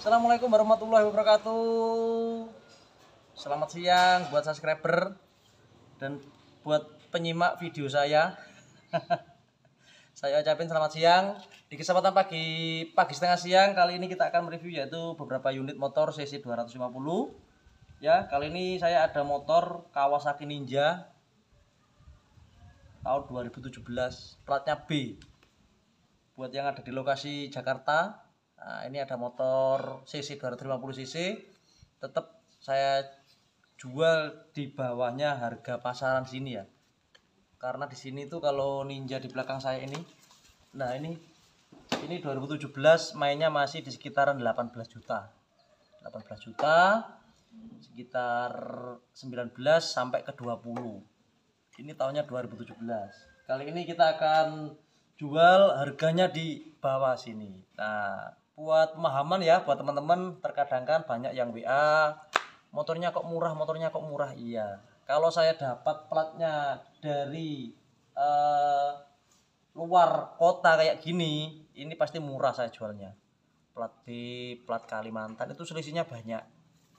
Assalamualaikum warahmatullahi wabarakatuh. Selamat siang buat subscriber dan buat penyimak video saya. saya ucapin selamat siang. Di kesempatan pagi pagi setengah siang kali ini kita akan mereview yaitu beberapa unit motor CC 250. Ya, kali ini saya ada motor Kawasaki Ninja tahun 2017, platnya B. Buat yang ada di lokasi Jakarta, Nah, ini ada motor cc 250 cc tetap saya jual di bawahnya harga pasaran sini ya. Karena di sini tuh kalau Ninja di belakang saya ini nah ini ini 2017 mainnya masih di sekitaran 18 juta. 18 juta sekitar 19 sampai ke 20. Ini tahunnya 2017. Kali ini kita akan jual harganya di bawah sini. Nah, buat pemahaman ya buat teman-teman terkadang kan banyak yang WA motornya kok murah motornya kok murah iya kalau saya dapat platnya dari uh, luar kota kayak gini ini pasti murah saya jualnya plat di plat Kalimantan itu selisihnya banyak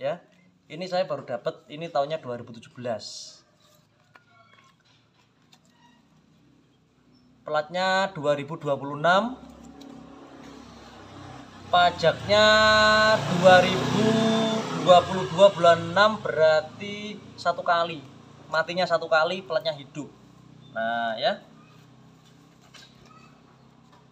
ya ini saya baru dapat ini tahunnya 2017 platnya 2026 pajaknya 2022 bulan 6 berarti satu kali matinya satu kali pelatnya hidup nah ya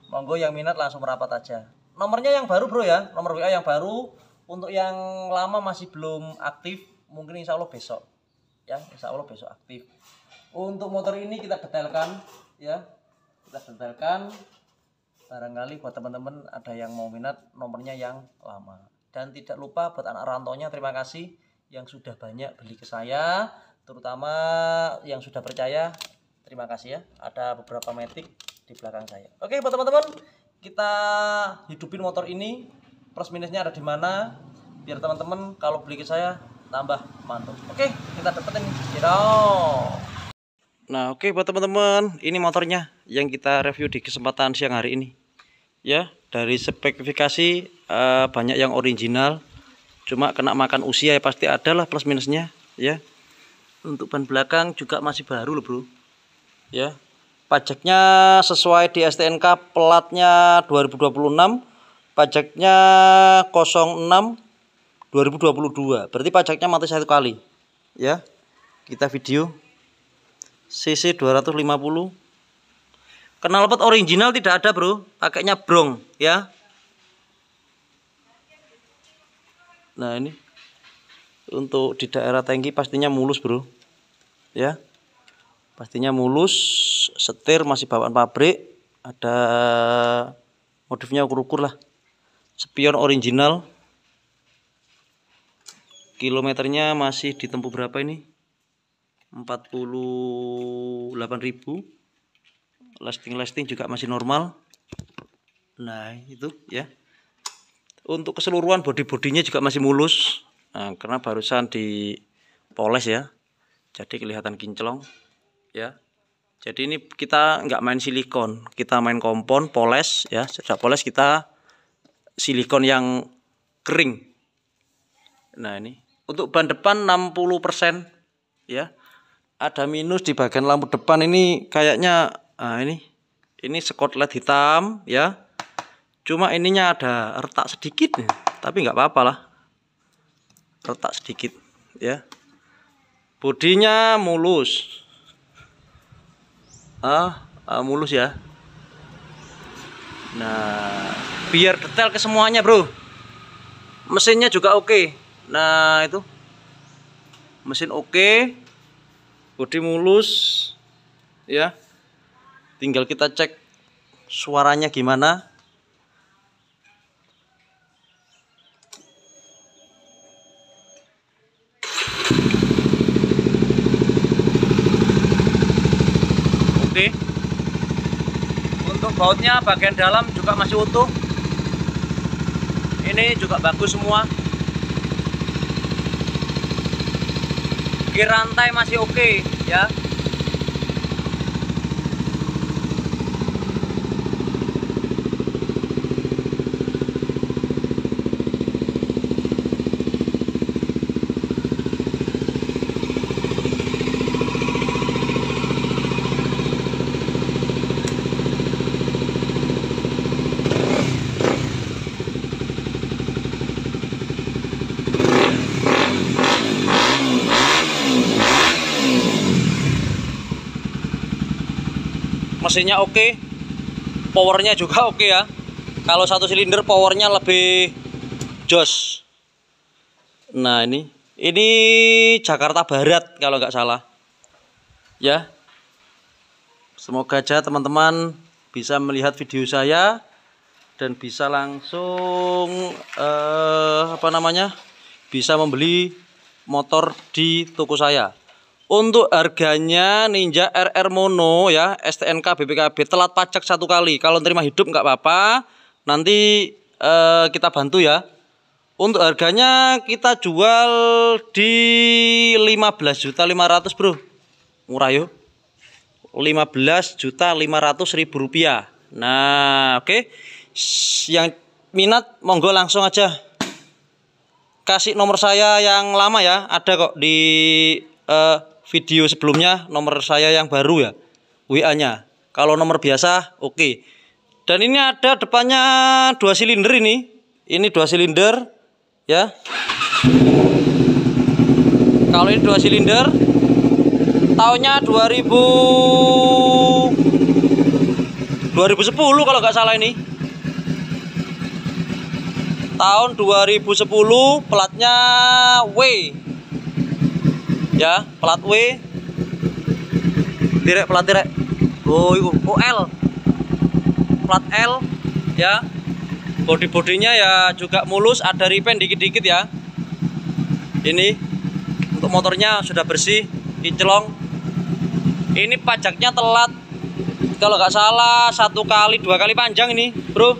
monggo yang minat langsung merapat aja nomornya yang baru bro ya nomor WA yang baru untuk yang lama masih belum aktif mungkin insya Allah besok ya insya Allah besok aktif untuk motor ini kita detailkan ya kita detailkan barangkali buat teman-teman ada yang mau minat nomornya yang lama dan tidak lupa buat anak rantonya terima kasih yang sudah banyak beli ke saya terutama yang sudah percaya terima kasih ya ada beberapa metik di belakang saya oke buat teman-teman kita hidupin motor ini plus minusnya ada di mana biar teman-teman kalau beli ke saya tambah mantul oke kita dapetin kira Nah, oke buat teman-teman, ini motornya yang kita review di kesempatan siang hari ini ya dari spesifikasi uh, banyak yang original cuma kena makan usia ya pasti ada lah plus minusnya ya untuk ban belakang juga masih baru loh bro ya pajaknya sesuai di STNK pelatnya 2026 pajaknya 06 2022 berarti pajaknya mati satu kali ya kita video CC 250 Knalpot original tidak ada bro, pakainya brong ya. Nah ini untuk di daerah tangki pastinya mulus bro, ya. Pastinya mulus, setir masih bawaan pabrik, ada modifnya ukur-ukur lah. Spion original, kilometernya masih ditempuh berapa ini? 48 ribu lasting-lasting juga masih normal nah itu ya untuk keseluruhan body-bodinya juga masih mulus nah, karena barusan dipoles ya jadi kelihatan kinclong ya jadi ini kita nggak main silikon kita main kompon poles ya setelah poles kita silikon yang kering nah ini untuk ban depan 60% ya ada minus di bagian lampu depan ini kayaknya Nah, ini ini skotlet hitam ya. Cuma ininya ada retak sedikit, tapi nggak apa-apa lah. Retak sedikit ya. Bodinya mulus. Ah, ah mulus ya. Nah, biar detail ke semuanya, Bro. Mesinnya juga oke. Nah, itu. Mesin oke. Okay. Bodi mulus ya tinggal kita cek suaranya gimana oke untuk bautnya bagian dalam juga masih utuh ini juga bagus semua rantai masih oke okay, ya mesinnya oke okay. powernya juga oke okay ya kalau satu silinder powernya lebih jos nah ini ini Jakarta Barat kalau nggak salah ya semoga aja teman-teman bisa melihat video saya dan bisa langsung eh, apa namanya bisa membeli motor di toko saya untuk harganya Ninja RR Mono ya, STNK BPKB telat pajak satu kali. Kalau terima hidup nggak apa-apa. Nanti eh, kita bantu ya. Untuk harganya kita jual di 15.500, Bro. Murah yuk. yo. ribu rupiah. Nah, oke. Okay. Yang minat monggo langsung aja. Kasih nomor saya yang lama ya, ada kok di eh, video sebelumnya nomor saya yang baru ya WA-nya. Kalau nomor biasa oke. Okay. Dan ini ada depannya dua silinder ini. Ini dua silinder ya. Kalau ini dua silinder tahunnya 2000 2010 kalau nggak salah ini tahun 2010 platnya W ya plat W direk plat direk oh itu oh, L, plat L ya body-bodinya ya juga mulus ada ripen dikit-dikit ya ini untuk motornya sudah bersih kinclong ini pajaknya telat kalau nggak salah satu kali dua kali panjang ini bro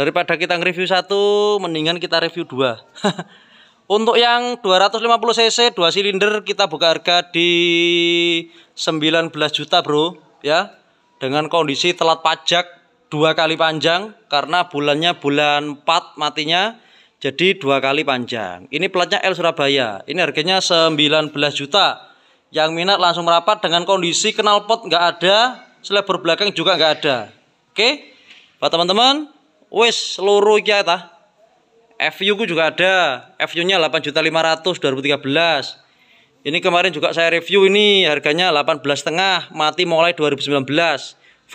daripada kita nge-review satu mendingan kita review dua untuk yang 250 cc dua silinder kita buka harga di 19 juta bro ya dengan kondisi telat pajak dua kali panjang karena bulannya bulan 4 matinya jadi dua kali panjang ini platnya L Surabaya ini harganya 19 juta yang minat langsung merapat dengan kondisi knalpot nggak ada selebar belakang juga nggak ada oke buat teman-teman Wes seluruh iki ta. FU ku juga ada. FU-nya 8.500 2013. Ini kemarin juga saya review ini harganya 18 setengah mati mulai 2019 V3.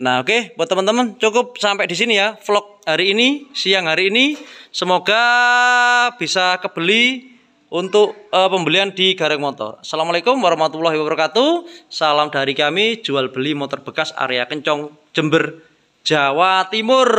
Nah, oke okay, buat teman-teman cukup sampai di sini ya vlog hari ini, siang hari ini. Semoga bisa kebeli untuk uh, pembelian di Gareng Motor. Assalamualaikum warahmatullahi wabarakatuh. Salam dari kami jual beli motor bekas area Kencong Jember. Jawa Timur.